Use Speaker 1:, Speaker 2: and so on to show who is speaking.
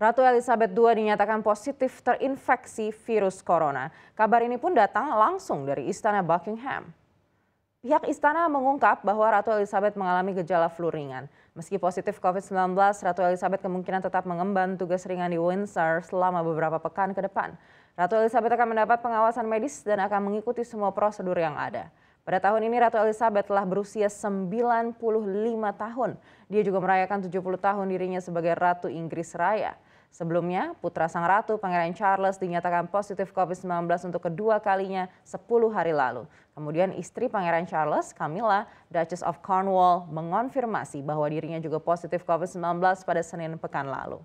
Speaker 1: Ratu Elizabeth II dinyatakan positif terinfeksi virus corona. Kabar ini pun datang langsung dari Istana Buckingham. Pihak istana mengungkap bahwa Ratu Elizabeth mengalami gejala flu ringan. Meski positif COVID-19, Ratu Elizabeth kemungkinan tetap mengemban tugas ringan di Windsor selama beberapa pekan ke depan. Ratu Elizabeth akan mendapat pengawasan medis dan akan mengikuti semua prosedur yang ada. Pada tahun ini Ratu Elizabeth telah berusia 95 tahun. Dia juga merayakan 70 tahun dirinya sebagai Ratu Inggris Raya. Sebelumnya, putra sang ratu Pangeran Charles dinyatakan positif COVID-19 untuk kedua kalinya 10 hari lalu. Kemudian istri Pangeran Charles, Camilla, Duchess of Cornwall, mengonfirmasi bahwa dirinya juga positif COVID-19 pada Senin pekan lalu.